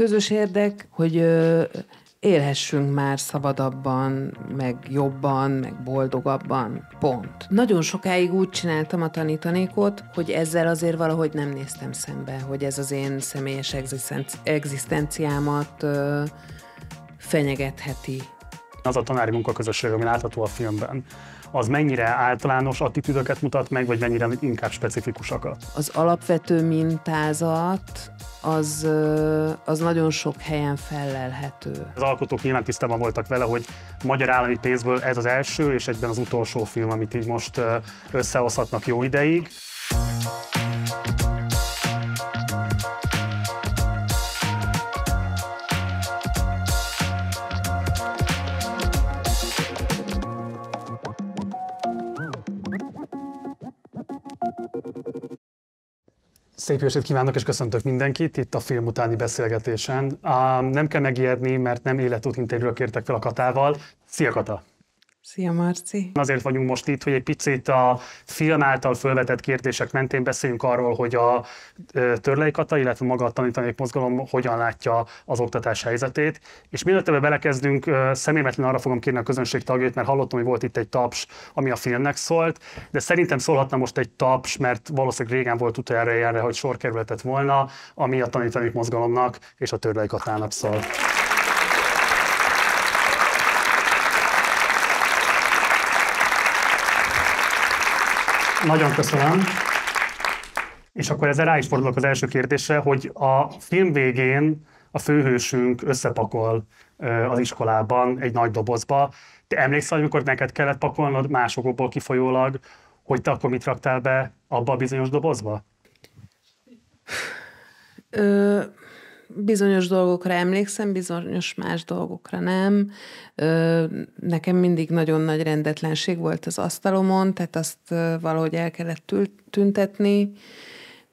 közös érdek, hogy élhessünk már szabadabban, meg jobban, meg boldogabban. Pont. Nagyon sokáig úgy csináltam a tanítanékot, hogy ezzel azért valahogy nem néztem szembe, hogy ez az én személyes egzisztenciámat ö, fenyegetheti. Az a tanári munkaközösség, ami látható a filmben, az mennyire általános attitűdöket mutat meg, vagy mennyire inkább specifikusakat? Az alapvető mintázat az, az nagyon sok helyen fellelhető. Az alkotók nyilván tisztában voltak vele, hogy magyar állami pénzből ez az első és egyben az utolsó film, amit így most összehozhatnak jó ideig. Szép estét kívánok, és köszöntök mindenkit itt a film utáni beszélgetésen. nem kell megijedni, mert nem életút interjúra kértek fel a Katával. Szia Kata! Szia, Marci! Azért vagyunk most itt, hogy egy picit a film által felvetett kérdések mentén beszéljünk arról, hogy a Törlei Kata, illetve maga a tanítanék mozgalom hogyan látja az oktatás helyzetét. És mielőtt ebbe belekezdünk, személyetlen arra fogom kérni a közönség tagjait, mert hallottam, hogy volt itt egy taps, ami a filmnek szólt, de szerintem szólhatna most egy taps, mert valószínűleg régen volt utoljára erre, hogy sor kerületett volna, ami a tanítanék mozgalomnak és a Törlei Katának szólt. Nagyon köszönöm. És akkor ezzel rá is fordulok az első kérdésre, hogy a film végén a főhősünk összepakol az iskolában egy nagy dobozba. Te emlékszel, amikor neked kellett pakolnod másokból kifolyólag, hogy te akkor mit raktál be abba a bizonyos dobozba? Ö, bizonyos dolgokra emlékszem, bizonyos más dolgokra nem. Nekem mindig nagyon nagy rendetlenség volt az asztalomon, tehát azt valahogy el kellett tüntetni.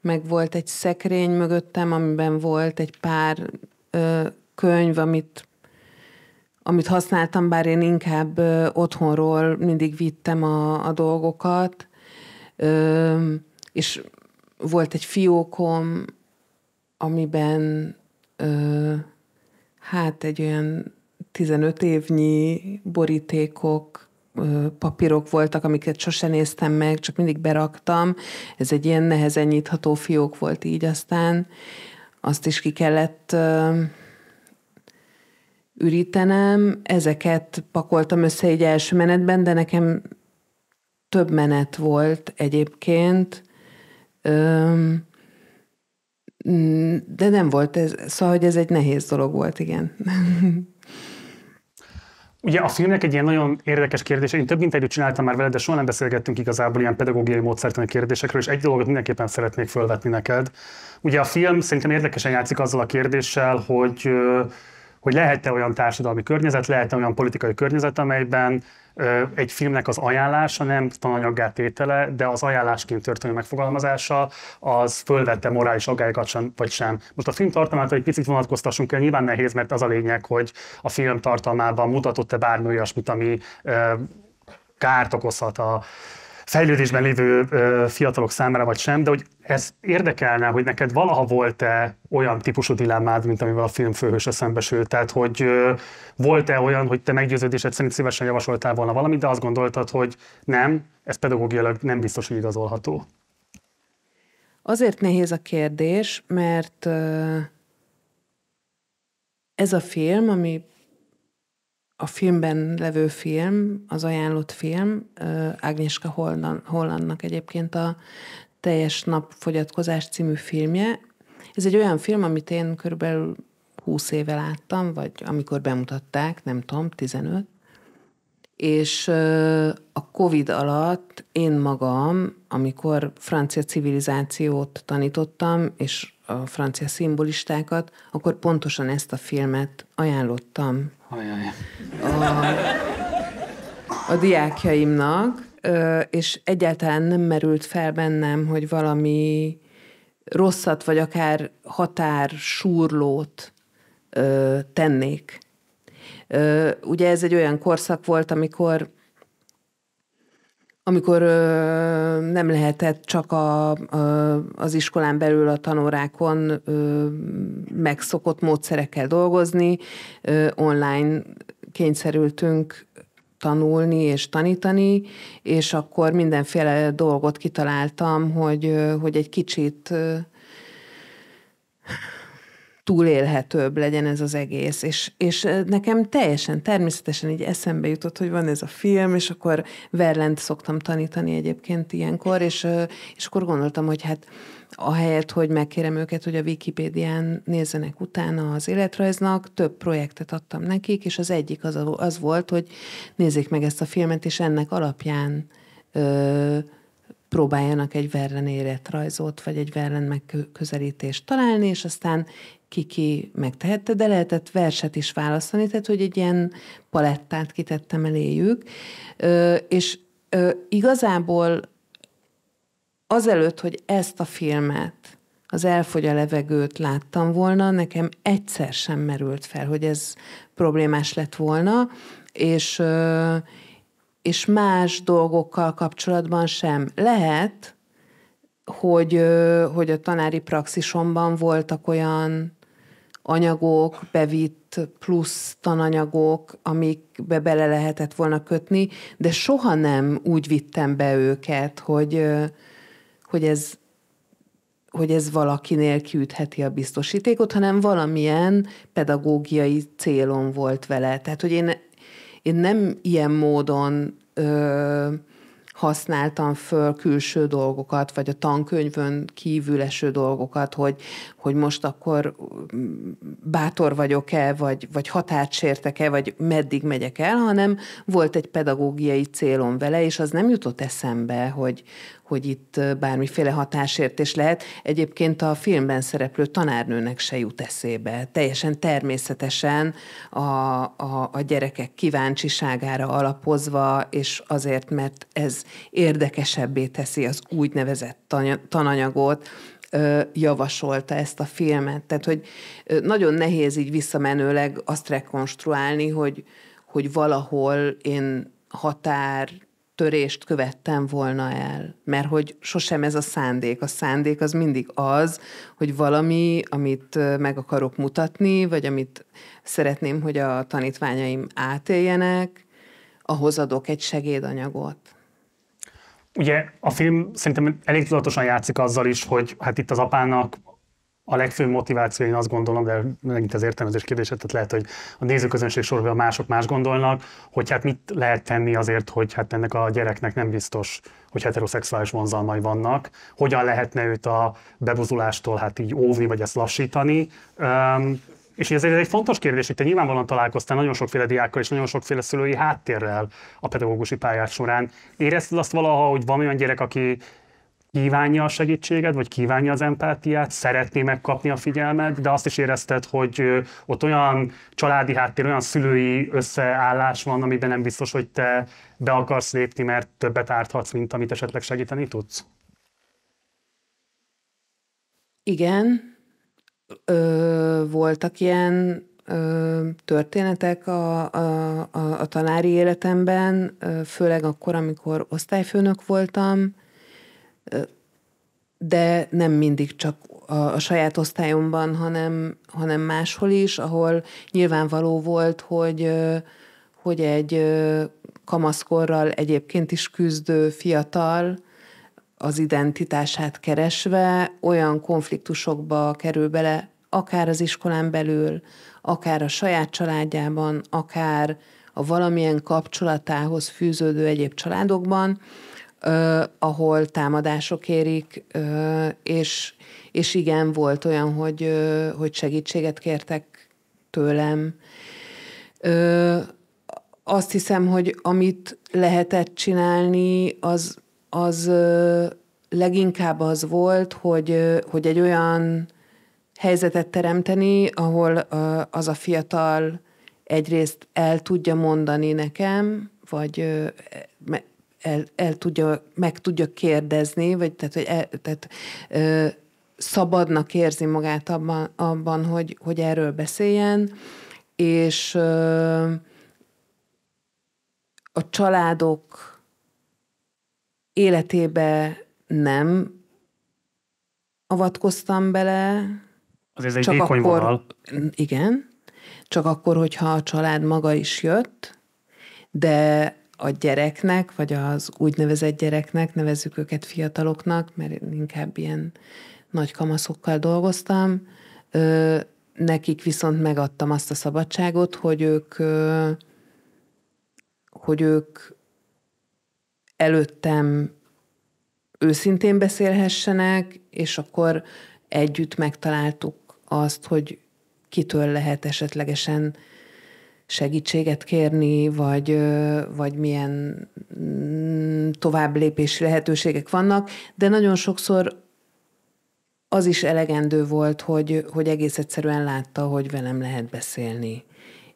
Meg volt egy szekrény mögöttem, amiben volt egy pár könyv, amit amit használtam, bár én inkább otthonról mindig vittem a, a dolgokat, és volt egy fiókom, amiben ö, hát egy olyan 15 évnyi borítékok, ö, papírok voltak, amiket sose néztem meg, csak mindig beraktam. Ez egy ilyen nehezen nyitható fiók volt így aztán. Azt is ki kellett ö, ürítenem, ezeket pakoltam össze egy első menetben, de nekem több menet volt egyébként. Öm, Mm, de nem volt ez, szóval, hogy ez egy nehéz dolog volt, igen. Ugye a filmnek egy ilyen nagyon érdekes kérdése, én több interjút csináltam már veled, de soha nem beszélgettünk igazából ilyen pedagógiai módszertani kérdésekről, és egy dolgot mindenképpen szeretnék fölvetni neked. Ugye a film szerintem érdekesen játszik azzal a kérdéssel, hogy hogy lehet-e olyan társadalmi környezet, lehet-e olyan politikai környezet, amelyben egy filmnek az ajánlása nem tananyaggá tétele, de az ajánlásként történő megfogalmazása, az fölvette morális aggályokat sem, vagy sem. Most a film tartalmát egy picit vonatkoztassunk el, nyilván nehéz, mert az a lényeg, hogy a film tartalmában mutatott-e bármi olyasmit, ami kárt okozhat a fejlődésben lévő fiatalok számára vagy sem, de hogy ez érdekelne, hogy neked valaha volt-e olyan típusú dilemmád, mint amivel a film főhőse szembesült? Tehát, hogy volt-e olyan, hogy te meggyőződésed szerint szívesen javasoltál volna valamit, de azt gondoltad, hogy nem, ez pedagógiailag nem biztos, hogy igazolható? Azért nehéz a kérdés, mert ez a film, ami a filmben levő film, az ajánlott film, Ágniska Holland, Hollandnak egyébként a Teljes nap fogyatkozás című filmje. Ez egy olyan film, amit én körülbelül 20 éve láttam, vagy amikor bemutatták, nem tudom, 15. És a Covid alatt én magam, amikor francia civilizációt tanítottam, és a francia szimbolistákat, akkor pontosan ezt a filmet ajánlottam a, a diákjaimnak, és egyáltalán nem merült fel bennem, hogy valami rosszat, vagy akár határ súrlót tennék. Ugye ez egy olyan korszak volt, amikor amikor ö, nem lehetett csak a, a, az iskolán belül a tanórákon ö, megszokott módszerekkel dolgozni, ö, online kényszerültünk tanulni és tanítani, és akkor mindenféle dolgot kitaláltam, hogy, hogy egy kicsit túlélhetőbb legyen ez az egész. És, és nekem teljesen természetesen így eszembe jutott, hogy van ez a film, és akkor Verlent szoktam tanítani egyébként ilyenkor, és, és akkor gondoltam, hogy hát ahelyett, hogy megkérem őket, hogy a Wikipédián nézzenek utána az életrajznak, több projektet adtam nekik, és az egyik az, az volt, hogy nézzék meg ezt a filmet, és ennek alapján ö, próbáljanak egy Verlen életrajzot, vagy egy Verlen megközelítést találni, és aztán ki-ki megtehette, de lehetett verset is választani, tehát hogy egy ilyen palettát kitettem eléjük, ö, és ö, igazából azelőtt, hogy ezt a filmet, az Elfogy a levegőt láttam volna, nekem egyszer sem merült fel, hogy ez problémás lett volna, és, ö, és más dolgokkal kapcsolatban sem. Lehet, hogy, hogy a tanári praxisomban voltak olyan anyagok, bevitt plusz tananyagok, amikbe bele lehetett volna kötni, de soha nem úgy vittem be őket, hogy, hogy ez, hogy ez valakinél kiütheti a biztosítékot, hanem valamilyen pedagógiai célom volt vele. Tehát, hogy én, én nem ilyen módon ö, használtam föl külső dolgokat, vagy a tankönyvön kívül eső dolgokat, hogy, hogy most akkor mm, bátor vagyok-e, vagy, vagy határt sértek-e, vagy meddig megyek el, hanem volt egy pedagógiai célom vele, és az nem jutott eszembe, hogy, hogy itt bármiféle hatásértés lehet. Egyébként a filmben szereplő tanárnőnek se jut eszébe. Teljesen természetesen a, a, a gyerekek kíváncsiságára alapozva, és azért, mert ez érdekesebbé teszi az úgynevezett tananyagot, javasolta ezt a filmet. Tehát, hogy nagyon nehéz így visszamenőleg azt rekonstruálni, hogy, hogy valahol én határ törést követtem volna el. Mert hogy sosem ez a szándék. A szándék az mindig az, hogy valami, amit meg akarok mutatni, vagy amit szeretném, hogy a tanítványaim átéljenek, ahhoz adok egy segédanyagot. Ugye a film szerintem elég tudatosan játszik azzal is, hogy hát itt az apának a legfőbb motiváció, én azt gondolom, de megint az értelmezés kérdése, tehát lehet, hogy a nézőközönség sorban mások más gondolnak, hogy hát mit lehet tenni azért, hogy hát ennek a gyereknek nem biztos, hogy heteroszexuális vonzalmai vannak, hogyan lehetne őt a bebuzulástól hát így óvni, vagy ezt lassítani. Um, és ez egy fontos kérdés, hogy te nyilvánvalóan találkoztál nagyon sokféle diákkal és nagyon sokféle szülői háttérrel a pedagógusi pályás során. Érezted azt valaha, hogy van olyan gyerek, aki kívánja a segítséged, vagy kívánja az empátiát, szeretné megkapni a figyelmet, de azt is érezted, hogy ott olyan családi háttér, olyan szülői összeállás van, amiben nem biztos, hogy te be akarsz lépni, mert többet árthatsz, mint amit esetleg segíteni tudsz? Igen, ö, voltak ilyen ö, történetek a, a, a, a tanári életemben, főleg akkor, amikor osztályfőnök voltam, de nem mindig csak a, a saját osztályomban, hanem, hanem máshol is, ahol nyilvánvaló volt, hogy, hogy egy kamaszkorral egyébként is küzdő fiatal, az identitását keresve olyan konfliktusokba kerül bele, akár az iskolán belül, akár a saját családjában, akár a valamilyen kapcsolatához fűződő egyéb családokban, ö, ahol támadások érik, ö, és, és igen, volt olyan, hogy, ö, hogy segítséget kértek tőlem. Ö, azt hiszem, hogy amit lehetett csinálni, az, az ö, leginkább az volt, hogy, ö, hogy egy olyan helyzetet teremteni, ahol ö, az a fiatal egyrészt el tudja mondani nekem, vagy el, el tudja, meg tudja kérdezni, vagy tehát, hogy el, tehát ö, szabadnak érzi magát abban, abban hogy, hogy erről beszéljen, és ö, a családok életébe nem avatkoztam bele. Azért ez csak egy akkor, Igen, csak akkor, hogyha a család maga is jött, de a gyereknek, vagy az úgynevezett gyereknek, nevezzük őket fiataloknak, mert inkább ilyen nagy kamaszokkal dolgoztam, ö, nekik viszont megadtam azt a szabadságot, hogy ők, ö, hogy ők előttem őszintén beszélhessenek, és akkor együtt megtaláltuk azt, hogy kitől lehet esetlegesen segítséget kérni, vagy, vagy milyen mm, tovább lépési lehetőségek vannak, de nagyon sokszor az is elegendő volt, hogy, hogy egész egyszerűen látta, hogy velem lehet beszélni,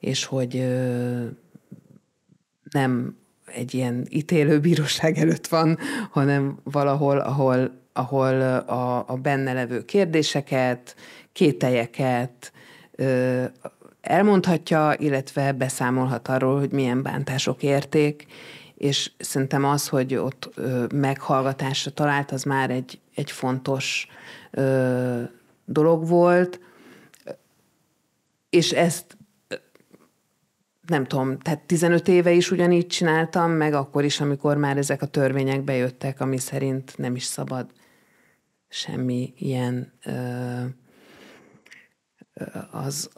és hogy nem egy ilyen bíróság előtt van, hanem valahol, ahol, ahol a, a benne levő kérdéseket, kételyeket, elmondhatja, illetve beszámolhat arról, hogy milyen bántások érték, és szerintem az, hogy ott meghallgatásra talált, az már egy, egy fontos ö, dolog volt, és ezt nem tudom, tehát 15 éve is ugyanígy csináltam, meg akkor is, amikor már ezek a törvények bejöttek, ami szerint nem is szabad semmi ilyen ö, az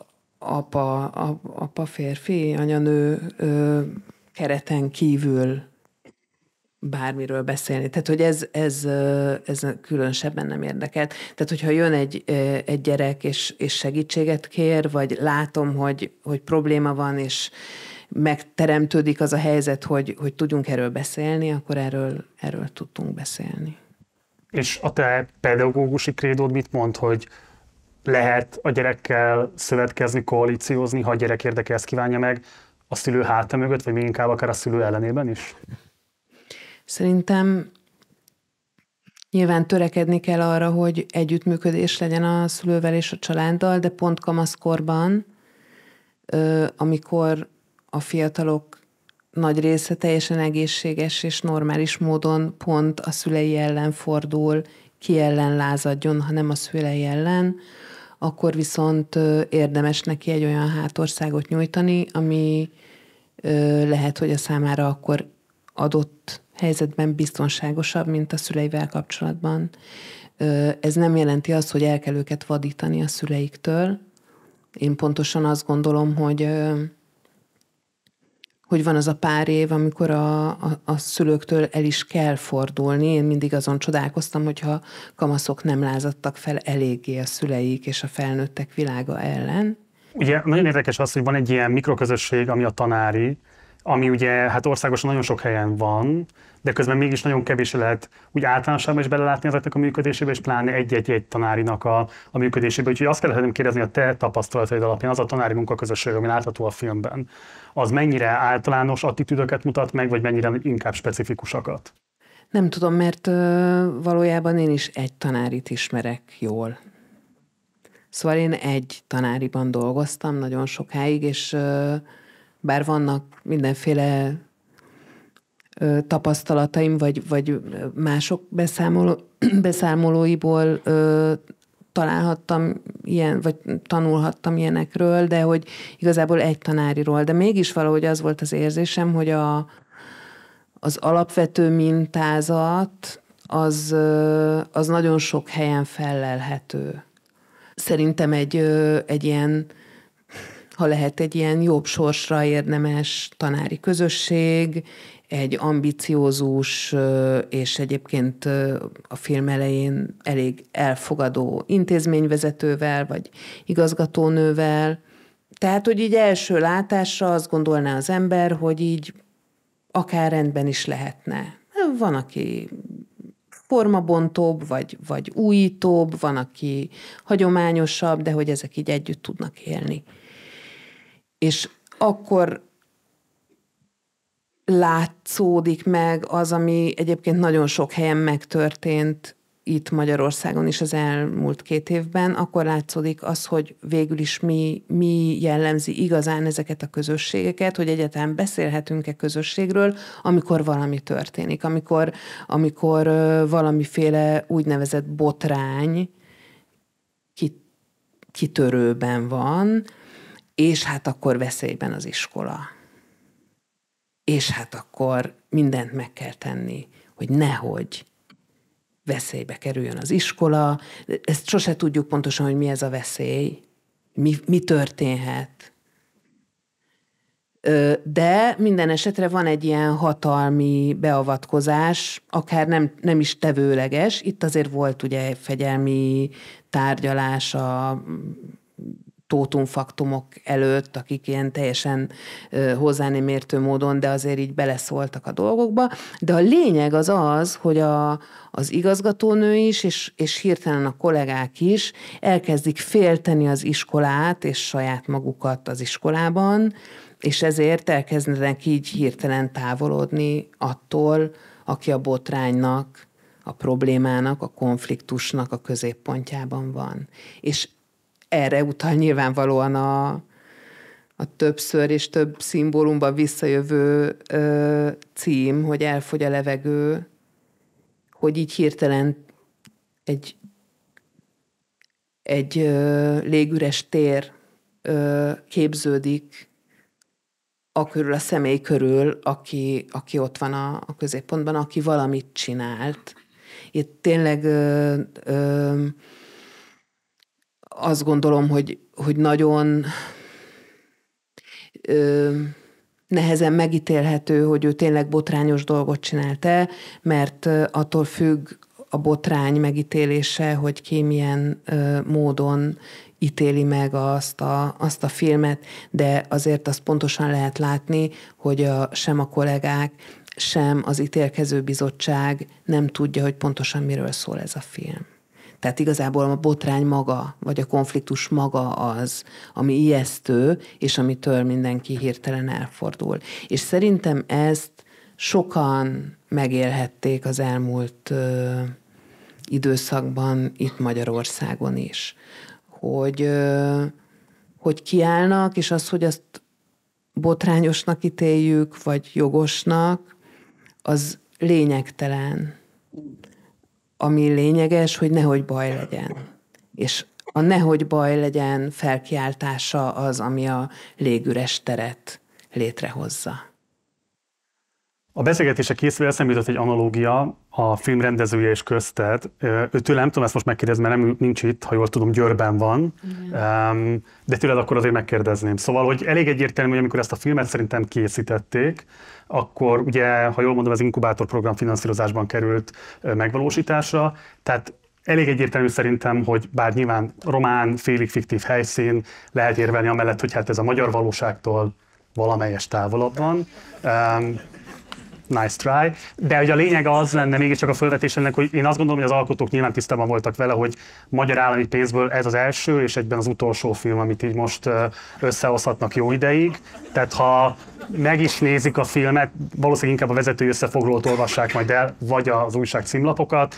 apa, a, apa férfi, anyanő ö, kereten kívül bármiről beszélni. Tehát, hogy ez, ez, ez különösebben nem érdekelt. Tehát, hogyha jön egy, egy gyerek, és, és segítséget kér, vagy látom, hogy, hogy probléma van, és megteremtődik az a helyzet, hogy, hogy tudjunk erről beszélni, akkor erről, erről tudtunk beszélni. És a te pedagógusi krédod mit mond, hogy lehet a gyerekkel szövetkezni, koalíciózni, ha a gyerek érdeke ezt kívánja meg, a szülő háta mögött, vagy még inkább akár a szülő ellenében is? Szerintem Nyilván törekedni kell arra, hogy együttműködés legyen a szülővel és a családdal, de pont kamaszkorban, amikor a fiatalok nagy része teljesen egészséges és normális módon pont a szülei ellen fordul, ki ellen lázadjon, hanem a szülei ellen, akkor viszont érdemes neki egy olyan hátországot nyújtani, ami lehet, hogy a számára akkor adott helyzetben biztonságosabb, mint a szüleivel kapcsolatban. Ez nem jelenti azt, hogy el kell őket vadítani a szüleiktől. Én pontosan azt gondolom, hogy hogy van az a pár év, amikor a, a, a szülőktől el is kell fordulni. Én mindig azon csodálkoztam, hogyha kamaszok nem lázadtak fel eléggé a szüleik és a felnőttek világa ellen. Ugye nagyon érdekes az, hogy van egy ilyen mikroközösség, ami a tanári, ami ugye hát országosan nagyon sok helyen van, de közben mégis nagyon kevés lehet úgy általánosában is belelátni ezeknek a működésébe, és pláne egy-egy tanárinak a, a működésébe. Úgyhogy azt kellene kérdezni a te tapasztalataid alapján, az a tanári munkaközösség, ami látható a filmben, az mennyire általános attitűdöket mutat meg, vagy mennyire inkább specifikusakat? Nem tudom, mert ö, valójában én is egy tanárit ismerek jól. Szóval én egy tanáriban dolgoztam nagyon sokáig, és ö, bár vannak mindenféle ö, tapasztalataim, vagy, vagy mások beszámoló, beszámolóiból ö, találhattam ilyen, vagy tanulhattam ilyenekről, de hogy igazából egy tanáriról. De mégis valahogy az volt az érzésem, hogy a, az alapvető mintázat az, az nagyon sok helyen fellelhető. Szerintem egy, egy ilyen ha lehet egy ilyen jobb sorsra érdemes tanári közösség, egy ambiciózus és egyébként a film elején elég elfogadó intézményvezetővel vagy igazgatónővel. Tehát, hogy így első látásra azt gondolná az ember, hogy így akár rendben is lehetne. Van, aki formabontóbb, vagy, vagy újítóbb, van, aki hagyományosabb, de hogy ezek így együtt tudnak élni és akkor látszódik meg az, ami egyébként nagyon sok helyen megtörtént itt Magyarországon is az elmúlt két évben, akkor látszódik az, hogy végül is mi, mi jellemzi igazán ezeket a közösségeket, hogy egyetem beszélhetünk-e közösségről, amikor valami történik, amikor, amikor valamiféle úgynevezett botrány kitörőben van, és hát akkor veszélyben az iskola. És hát akkor mindent meg kell tenni, hogy nehogy veszélybe kerüljön az iskola. Ezt sose tudjuk pontosan, hogy mi ez a veszély, mi, mi történhet. De minden esetre van egy ilyen hatalmi beavatkozás, akár nem, nem is tevőleges. Itt azért volt ugye fegyelmi tárgyalás a tótumfaktumok előtt, akik ilyen teljesen nem értő módon, de azért így beleszóltak a dolgokba. De a lényeg az az, hogy a, az igazgatónő is, és, és hirtelen a kollégák is elkezdik félteni az iskolát és saját magukat az iskolában, és ezért elkezdenek így hirtelen távolodni attól, aki a botránynak, a problémának, a konfliktusnak a középpontjában van. És erre utal nyilvánvalóan a, a többször és több szimbólumban visszajövő ö, cím, hogy elfogy a levegő, hogy így hirtelen egy, egy ö, légüres tér ö, képződik a körül, a személy körül, aki, aki ott van a, a középpontban, aki valamit csinált. Itt tényleg ö, ö, azt gondolom, hogy, hogy nagyon ö, nehezen megítélhető, hogy ő tényleg botrányos dolgot csinálta, mert attól függ a botrány megítélése, hogy ki milyen ö, módon ítéli meg azt a, azt a filmet, de azért azt pontosan lehet látni, hogy a, sem a kollégák, sem az ítélkező bizottság nem tudja, hogy pontosan miről szól ez a film. Tehát igazából a botrány maga, vagy a konfliktus maga az, ami ijesztő, és amitől mindenki hirtelen elfordul. És szerintem ezt sokan megélhették az elmúlt ö, időszakban itt Magyarországon is. Hogy, ö, hogy kiállnak, és az, hogy azt botrányosnak ítéljük, vagy jogosnak, az lényegtelen ami lényeges, hogy nehogy baj legyen. És a nehogy baj legyen felkiáltása az, ami a légüres teret létrehozza. A beszélgetése készül eszembe jutott egy analógia a film rendezője és közted. Őtől nem tudom ezt most megkérdezni, mert nem, nincs itt, ha jól tudom, Győrben van, Igen. de tőled akkor azért megkérdezném. Szóval, hogy elég egyértelmű, hogy amikor ezt a filmet szerintem készítették, akkor ugye, ha jól mondom, az inkubátor program finanszírozásban került megvalósításra, tehát Elég egyértelmű szerintem, hogy bár nyilván román, félig fiktív helyszín, lehet érvelni amellett, hogy hát ez a magyar valóságtól valamelyes távolabb van nice try. De ugye a lényeg az lenne mégiscsak a ennek, hogy én azt gondolom, hogy az alkotók nyilván tisztában voltak vele, hogy magyar állami pénzből ez az első és egyben az utolsó film, amit így most összehozhatnak jó ideig. Tehát ha meg is nézik a filmet, valószínűleg inkább a vezetői összefoglalót olvassák majd el, vagy az újság címlapokat.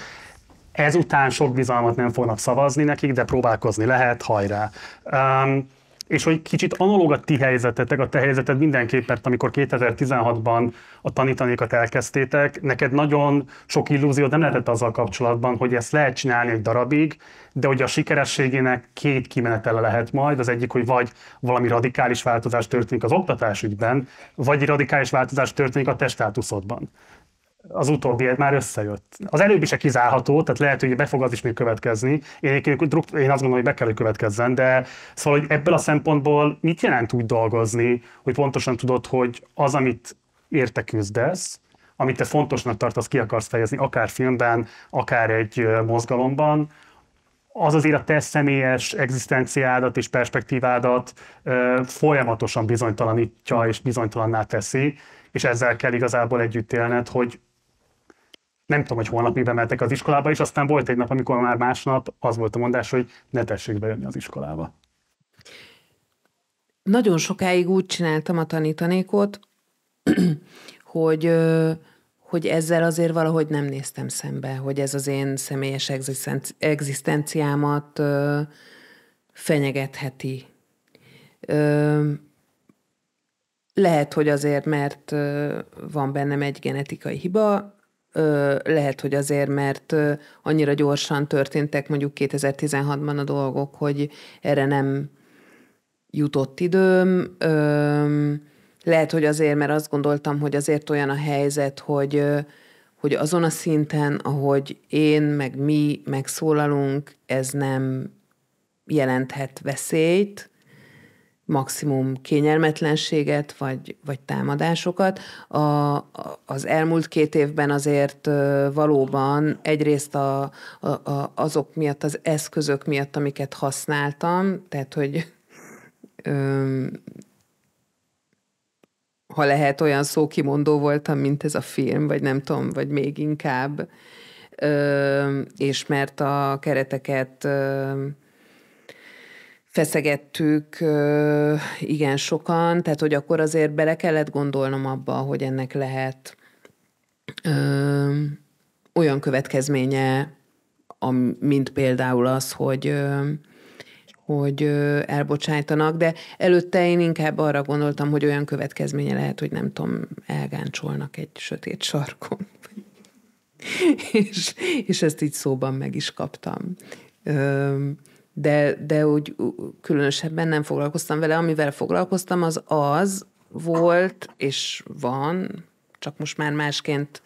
Ezután sok bizalmat nem fognak szavazni nekik, de próbálkozni lehet, hajrá! Um, és hogy kicsit analóg a ti helyzetetek, a te helyzeted mindenképp, mert amikor 2016-ban a tanítanékat elkezdtétek, neked nagyon sok illúzió, nem lehetett azzal kapcsolatban, hogy ezt lehet csinálni egy darabig, de hogy a sikerességének két kimenetele lehet majd, az egyik, hogy vagy valami radikális változás történik az oktatásügyben, vagy radikális változás történik a testátuszodban az utóbbi már összejött. Az előbbi is kizárható, tehát lehet, hogy be fog az is még következni. Én, én azt gondolom, hogy be kell, hogy következzen, de szóval, hogy ebből a szempontból mit jelent úgy dolgozni, hogy pontosan tudod, hogy az, amit érte küzdesz, amit te fontosnak tartasz, ki akarsz fejezni, akár filmben, akár egy mozgalomban, az azért a te személyes egzisztenciádat és perspektívádat ö, folyamatosan bizonytalanítja és bizonytalanná teszi, és ezzel kell igazából együtt élned, hogy nem tudom, hogy holnap holnapig mentek az iskolába, és aztán volt egy nap, amikor már másnap az volt a mondás, hogy ne tessék bejönni az iskolába. Nagyon sokáig úgy csináltam a tanítanékot, hogy, hogy ezzel azért valahogy nem néztem szembe, hogy ez az én személyes egzisztenciámat fenyegetheti. Lehet, hogy azért, mert van bennem egy genetikai hiba, lehet, hogy azért, mert annyira gyorsan történtek mondjuk 2016-ban a dolgok, hogy erre nem jutott időm. Lehet, hogy azért, mert azt gondoltam, hogy azért olyan a helyzet, hogy, hogy azon a szinten, ahogy én, meg mi megszólalunk, ez nem jelenthet veszélyt, maximum kényelmetlenséget, vagy, vagy támadásokat. A, az elmúlt két évben azért valóban egyrészt a, a, a, azok miatt, az eszközök miatt, amiket használtam, tehát, hogy öm, ha lehet, olyan szókimondó voltam, mint ez a film, vagy nem tudom, vagy még inkább, öm, és mert a kereteket öm, feszegettük igen sokan, tehát hogy akkor azért bele kellett gondolnom abba, hogy ennek lehet ö, olyan következménye, mint például az, hogy hogy elbocsájtanak, de előtte én inkább arra gondoltam, hogy olyan következménye lehet, hogy nem tudom, elgáncsolnak egy sötét sarkon. és, és ezt így szóban meg is kaptam. Ö, de, de úgy különösebben nem foglalkoztam vele. Amivel foglalkoztam, az az volt, és van, csak most már másként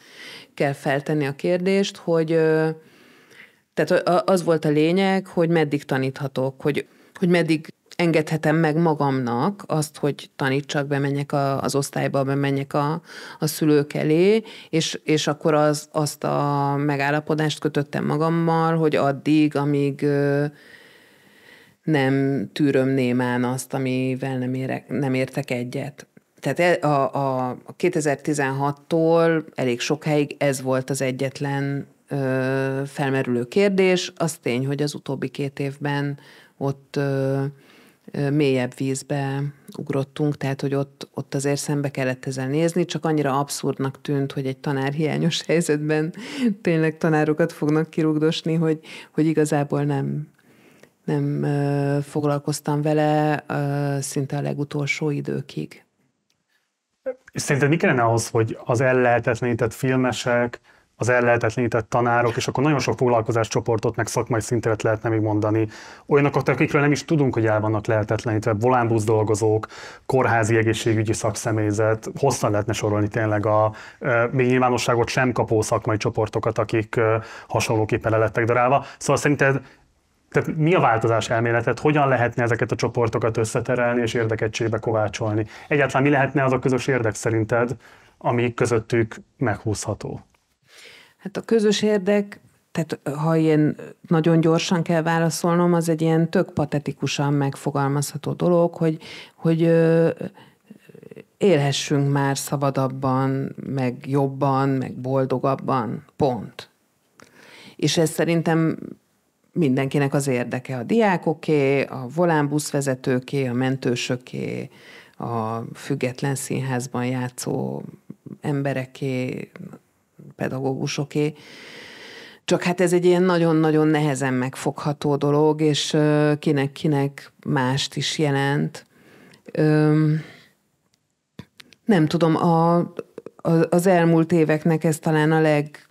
kell feltenni a kérdést, hogy tehát az volt a lényeg, hogy meddig taníthatok, hogy, hogy meddig engedhetem meg magamnak azt, hogy tanítsak, bemenjek a, az osztályba, bemenjek a, a szülők elé, és, és akkor az, azt a megállapodást kötöttem magammal, hogy addig, amíg nem tűröm némán azt, amivel nem, érek, nem értek egyet. Tehát e, a, a 2016-tól elég sok helyig ez volt az egyetlen ö, felmerülő kérdés. Az tény, hogy az utóbbi két évben ott ö, ö, mélyebb vízbe ugrottunk, tehát hogy ott, ott azért szembe kellett ezzel nézni, csak annyira abszurdnak tűnt, hogy egy tanár hiányos helyzetben tényleg tanárokat fognak kirugdosni, hogy, hogy igazából nem nem foglalkoztam vele szinte a legutolsó időkig. Szerinted mi kellene ahhoz, hogy az ellehetetlenített filmesek, az ellehetetlenített tanárok, és akkor nagyon sok foglalkozáscsoportot, meg szakmai szintet lehetne még mondani. Olyanokat, akikről nem is tudunk, hogy el vannak lehetetlenítve, volánbusz dolgozók, kórházi egészségügyi szakszemélyzet, hosszan lehetne sorolni tényleg a e, még nyilvánosságot sem kapó szakmai csoportokat, akik hasonlóképpen le lettek darálva. Szóval szerinted tehát mi a változás elméletet, hogyan lehetne ezeket a csoportokat összeterelni és érdekegységbe kovácsolni? Egyáltalán mi lehetne az a közös érdek szerinted, ami közöttük meghúzható? Hát a közös érdek, tehát ha ilyen nagyon gyorsan kell válaszolnom, az egy ilyen tök patetikusan megfogalmazható dolog, hogy, hogy élhessünk már szabadabban, meg jobban, meg boldogabban, pont. És ez szerintem mindenkinek az érdeke, a diákoké, a volánbuszvezetőké, a mentősöké, a független színházban játszó embereké, pedagógusoké. Csak hát ez egy ilyen nagyon-nagyon nehezen megfogható dolog, és kinek-kinek mást is jelent. Öm, nem tudom, a, az elmúlt éveknek ez talán a leg,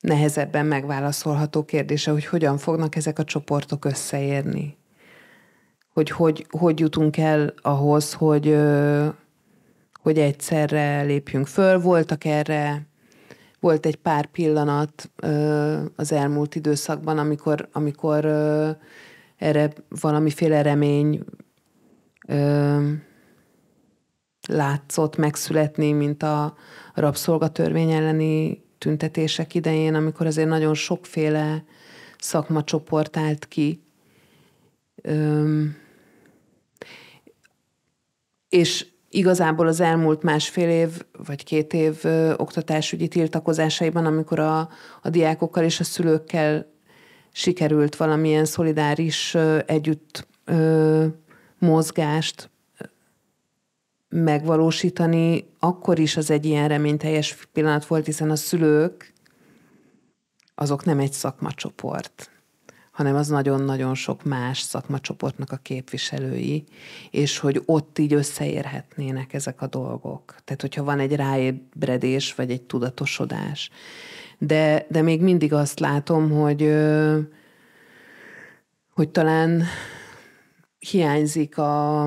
nehezebben megválaszolható kérdése, hogy hogyan fognak ezek a csoportok összeérni. Hogy hogy, hogy jutunk el ahhoz, hogy, hogy egyszerre lépjünk föl. Voltak erre, volt egy pár pillanat az elmúlt időszakban, amikor, amikor erre valamiféle remény látszott megszületni, mint a rabszolgatörvény elleni tüntetések idején, amikor azért nagyon sokféle szakmacsoport állt ki. Öm, és igazából az elmúlt másfél év vagy két év ö, oktatásügyi tiltakozásaiban, amikor a, a diákokkal és a szülőkkel sikerült valamilyen szolidáris ö, együtt ö, mozgást megvalósítani, akkor is az egy ilyen reményteljes pillanat volt, hiszen a szülők azok nem egy szakmacsoport, hanem az nagyon-nagyon sok más szakmacsoportnak a képviselői, és hogy ott így összeérhetnének ezek a dolgok. Tehát, hogyha van egy ráébredés, vagy egy tudatosodás. De, de még mindig azt látom, hogy, hogy talán hiányzik a,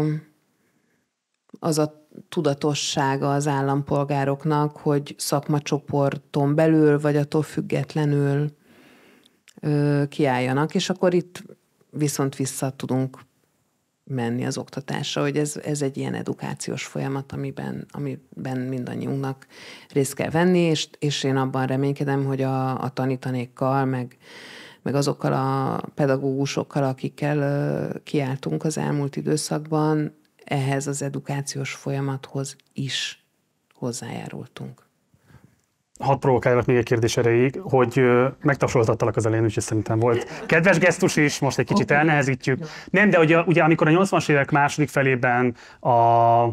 az a tudatossága az állampolgároknak, hogy szakmacsoporton belül, vagy attól függetlenül ö, kiálljanak, és akkor itt viszont vissza tudunk menni az oktatásra, hogy ez, ez egy ilyen edukációs folyamat, amiben, amiben mindannyiunknak részt kell venni, és, és én abban reménykedem, hogy a, a tanítanékkal, meg, meg azokkal a pedagógusokkal, akikkel ö, kiáltunk az elmúlt időszakban, ehhez az edukációs folyamathoz is hozzájárultunk. Hadd provokáljak még egy kérdés erejéig, hogy megtapsoltattalak az elején, úgyhogy szerintem volt kedves gesztus is, most egy kicsit elnehezítjük. Nem, de ugye, ugye amikor a 80-as évek második felében a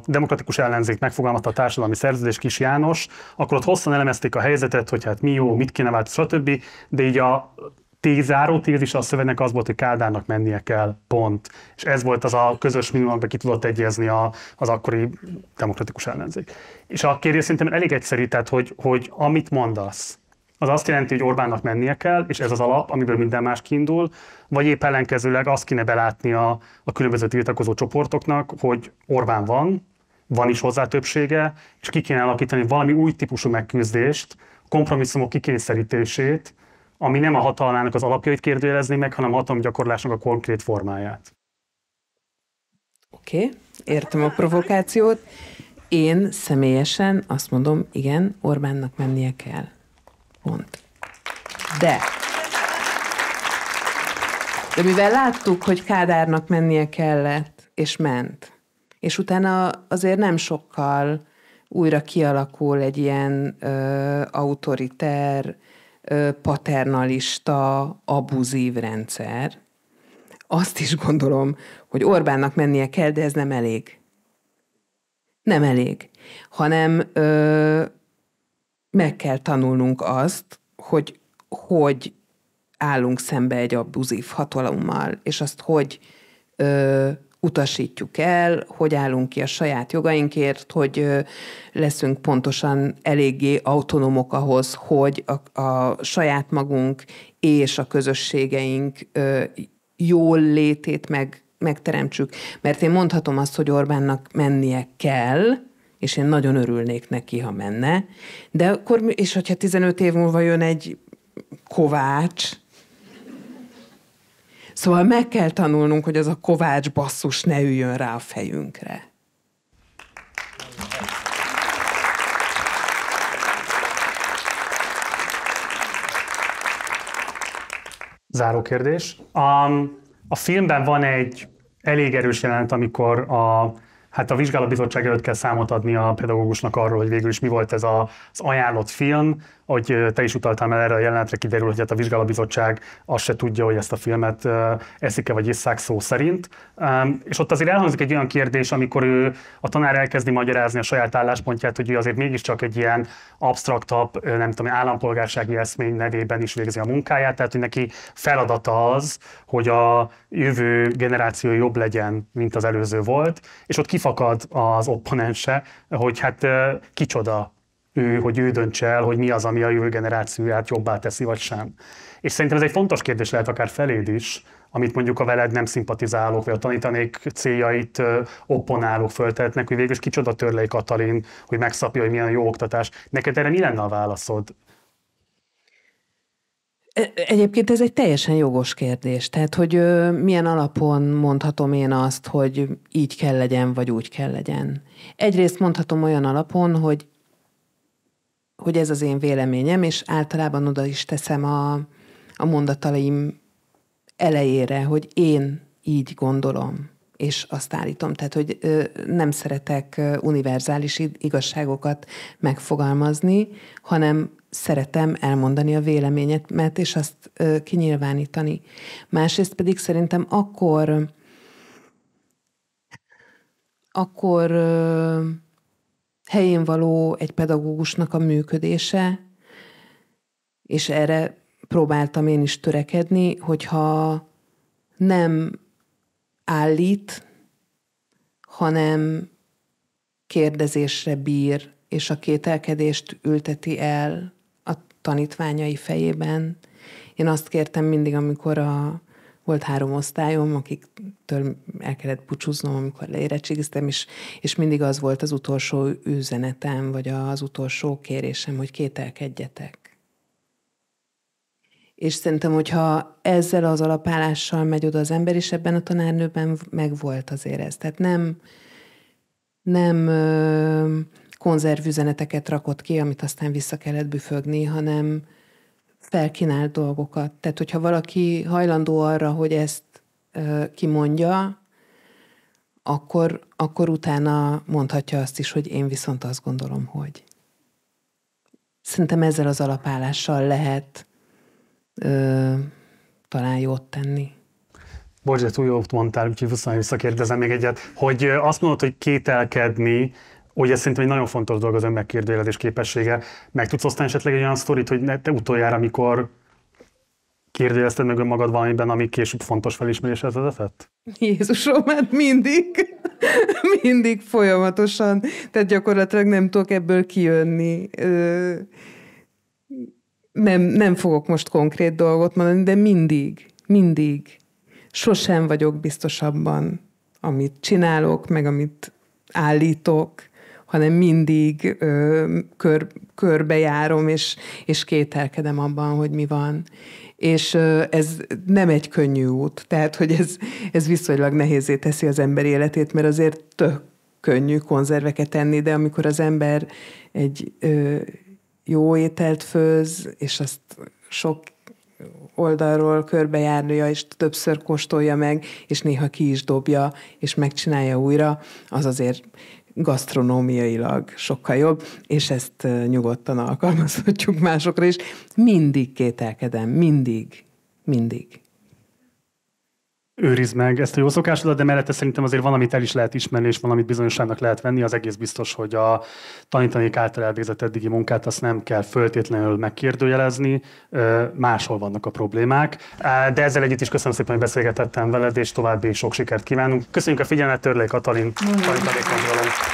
demokratikus ellenzék megfogalmazta a társadalmi szerződés Kis János, akkor ott hosszan elemezték a helyzetet, hogy hát mi jó, mit kéne változni, stb. De így a tézáró tézis a szövegnek az volt, hogy kádának mennie kell, pont. És ez volt az a közös minimum, amiben ki tudott egyezni a, az akkori demokratikus ellenzék. És a kérdés szerintem elég egyszerű, tehát hogy, hogy amit mondasz, az azt jelenti, hogy Orbánnak mennie kell, és ez az alap, amiből minden más kiindul, vagy épp ellenkezőleg azt kéne belátni a, a különböző tiltakozó csoportoknak, hogy Orbán van, van is hozzá többsége, és ki kéne alakítani valami új típusú megküzdést, kompromisszumok kikényszerítését, ami nem a hatalmának az alapjait kérdőjelezni meg, hanem a hatalomgyakorlásnak a konkrét formáját. Oké, okay, értem a provokációt. Én személyesen azt mondom, igen, Orbánnak mennie kell. Pont. De... De mivel láttuk, hogy Kádárnak mennie kellett, és ment, és utána azért nem sokkal újra kialakul egy ilyen ö, autoriter, paternalista, abuzív rendszer. Azt is gondolom, hogy Orbánnak mennie kell, de ez nem elég. Nem elég, hanem ö, meg kell tanulnunk azt, hogy hogy állunk szembe egy abuzív hatalommal, és azt hogy ö, utasítjuk el, hogy állunk ki a saját jogainkért, hogy leszünk pontosan eléggé autonómok ahhoz, hogy a, a saját magunk és a közösségeink jól létét meg, megteremtsük. Mert én mondhatom azt, hogy Orbánnak mennie kell, és én nagyon örülnék neki, ha menne, de akkor, és hogyha 15 év múlva jön egy Kovács, Szóval meg kell tanulnunk, hogy az a kovács basszus ne üljön rá a fejünkre. Záró kérdés. A, a filmben van egy elég erős jelent, amikor a, hát a vizsgálóbizottság előtt kell számot adni a pedagógusnak arról, hogy végül is mi volt ez a, az ajánlott film, hogy te is utaltál már erre a jelenetre, kiderül, hogy hát a vizsgálóbizottság azt se tudja, hogy ezt a filmet eszik-e vagy iszák szó szerint. És ott azért elhangzik egy olyan kérdés, amikor ő a tanár elkezdi magyarázni a saját álláspontját, hogy ő azért mégiscsak egy ilyen absztraktabb, nem tudom, állampolgársági eszmény nevében is végzi a munkáját, tehát hogy neki feladata az, hogy a jövő generáció jobb legyen, mint az előző volt, és ott kifakad az opponense, hogy hát kicsoda ő, hogy ő döntse el, hogy mi az, ami a jövő generációját jobbá teszi, vagy sem. És szerintem ez egy fontos kérdés lehet akár feléd is, amit mondjuk a veled nem szimpatizálók, vagy a tanítanék céljait opponálók föltehetnek, hogy végül is kicsoda törlei Katalin, hogy megszapja, hogy milyen jó oktatás. Neked erre mi lenne a válaszod? E, egyébként ez egy teljesen jogos kérdés. Tehát, hogy ö, milyen alapon mondhatom én azt, hogy így kell legyen, vagy úgy kell legyen. Egyrészt mondhatom olyan alapon, hogy hogy ez az én véleményem, és általában oda is teszem a, a mondataim elejére, hogy én így gondolom, és azt állítom. Tehát, hogy nem szeretek univerzális igazságokat megfogalmazni, hanem szeretem elmondani a véleményemet, és azt kinyilvánítani. Másrészt pedig szerintem akkor akkor helyén való egy pedagógusnak a működése, és erre próbáltam én is törekedni, hogyha nem állít, hanem kérdezésre bír, és a kételkedést ülteti el a tanítványai fejében. Én azt kértem mindig, amikor a volt három osztályom, akiktől el kellett pucsúznom, amikor leérettségiztem, és, és mindig az volt az utolsó üzenetem, vagy az utolsó kérésem, hogy kételkedjetek. És szerintem, hogyha ezzel az alapállással megy oda az ember, és ebben a tanárnőben megvolt az érez. Tehát nem, nem ö, konzervüzeneteket rakott ki, amit aztán vissza kellett büfögni, hanem, felkínál dolgokat. Tehát, hogyha valaki hajlandó arra, hogy ezt kimondja, akkor, akkor utána mondhatja azt is, hogy én viszont azt gondolom, hogy. Szerintem ezzel az alapállással lehet ö, talán jót tenni. Bocs, de túl jót mondtál, úgyhogy visszakérdezem még egyet, hogy azt mondod, hogy kételkedni Ugye ez szerintem egy nagyon fontos dolog az önmegkérdőjelezés képessége. Meg tudsz osztani esetleg egy olyan sztorit, hogy te utoljára, amikor kérdőjelezted meg önmagad valamiben, ami később fontos felismeréshez vezetett? Jézusom, hát mindig, mindig folyamatosan. Tehát gyakorlatilag nem tudok ebből kijönni. Nem, nem fogok most konkrét dolgot mondani, de mindig, mindig. Sosem vagyok biztosabban, amit csinálok, meg amit állítok hanem mindig ö, kör, körbejárom, és, és kételkedem abban, hogy mi van. És ö, ez nem egy könnyű út, tehát hogy ez, ez viszonylag nehézé teszi az ember életét, mert azért tök könnyű konzerveket enni, de amikor az ember egy ö, jó ételt főz, és azt sok oldalról körbejárja, és többször kóstolja meg, és néha ki is dobja, és megcsinálja újra, az azért gasztronómiailag sokkal jobb, és ezt nyugodtan alkalmazhatjuk másokra is. Mindig kételkedem, mindig, mindig őriz meg ezt a jó szokásodat, de mellette szerintem azért van, el is lehet ismerni, és valamit bizonyosságnak lehet venni. Az egész biztos, hogy a tanítanék által elvégzett eddigi munkát, azt nem kell föltétlenül megkérdőjelezni, máshol vannak a problémák. De ezzel együtt is köszönöm szépen, hogy beszélgetettem veled, és további sok sikert kívánunk. Köszönjük a figyelmet, Törlé Katalin, tanítanék